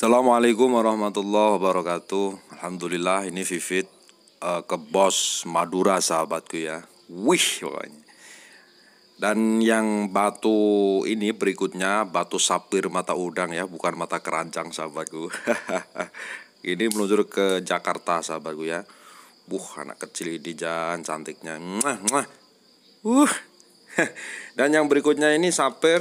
Assalamualaikum warahmatullahi wabarakatuh. Alhamdulillah ini Vivit uh, ke bos Madura sahabatku ya. Wih pokoknya. Dan yang batu ini berikutnya batu sapir mata udang ya, bukan mata keranjang sahabatku. ini meluncur ke Jakarta sahabatku ya. Buh anak kecil ini jangan cantiknya. Mwah, mwah. Uh. Dan yang berikutnya ini sapir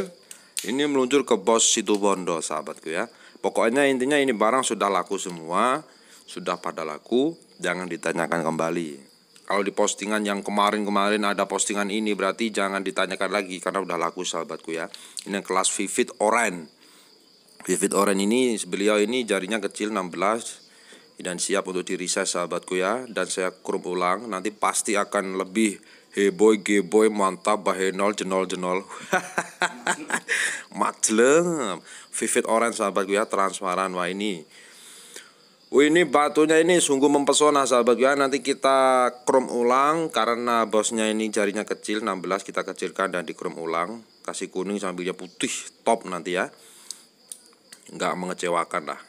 ini meluncur ke bos Situbondo sahabatku ya Pokoknya intinya ini barang sudah laku semua, sudah pada laku, jangan ditanyakan kembali. Kalau di postingan yang kemarin-kemarin ada postingan ini berarti jangan ditanyakan lagi karena udah laku sahabatku ya. Ini yang kelas Vivid Orange. Vivid Orange ini beliau ini jarinya kecil 16 dan siap untuk di saya sahabatku ya dan saya kurung ulang nanti pasti akan lebih heboy geboy mantap bahenol jenol jenol Majelem. Vivid orange sahabatku ya, transparan wah ini. Wih ini batunya ini sungguh mempesona sahabat ya Nanti kita krom ulang karena bosnya ini jarinya kecil 16 kita kecilkan dan dikrom ulang Kasih kuning sambilnya putih top nanti ya Nggak mengecewakan lah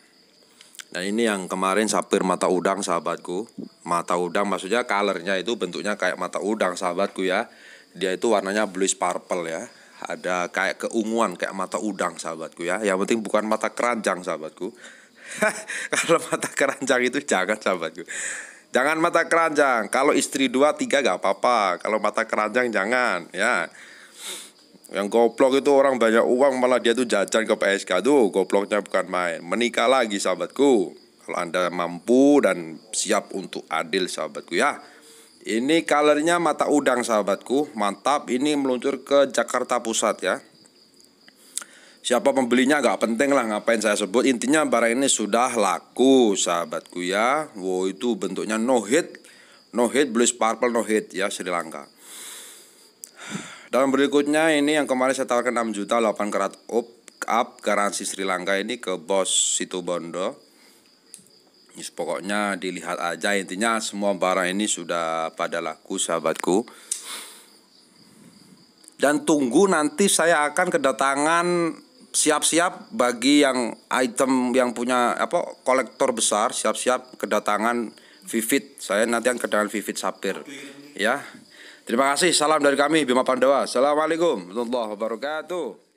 Dan ini yang kemarin sapir mata udang sahabatku Mata udang maksudnya colornya itu bentuknya kayak mata udang sahabatku ya Dia itu warnanya bluish purple ya ada kayak keunguan kayak mata udang sahabatku ya yang penting bukan mata keranjang sahabatku kalau mata keranjang itu jangan sahabatku jangan mata keranjang kalau istri dua tiga gak apa-apa kalau mata keranjang jangan ya yang goblok itu orang banyak uang malah dia tuh jajan ke PSK tuh gobloknya bukan main menikah lagi sahabatku kalau anda mampu dan siap untuk adil sahabatku ya ini kalernya mata udang sahabatku Mantap ini meluncur ke Jakarta Pusat ya Siapa pembelinya gak penting lah ngapain saya sebut Intinya barang ini sudah laku sahabatku ya Wow itu bentuknya no hit No hit blues purple no hit ya Sri Lanka Dan berikutnya ini yang kemarin saya tawarkan 6 juta 8 karat up, up garansi Sri Lanka ini ke bos Situbondo pokoknya dilihat aja intinya semua barang ini sudah pada laku sahabatku dan tunggu nanti saya akan kedatangan siap-siap bagi yang item yang punya apa kolektor besar siap-siap kedatangan vivid saya nanti akan kedatangan vivid Sapir ya terima kasih salam dari kami Bima Pandawa assalamualaikum warahmatullahi wabarakatuh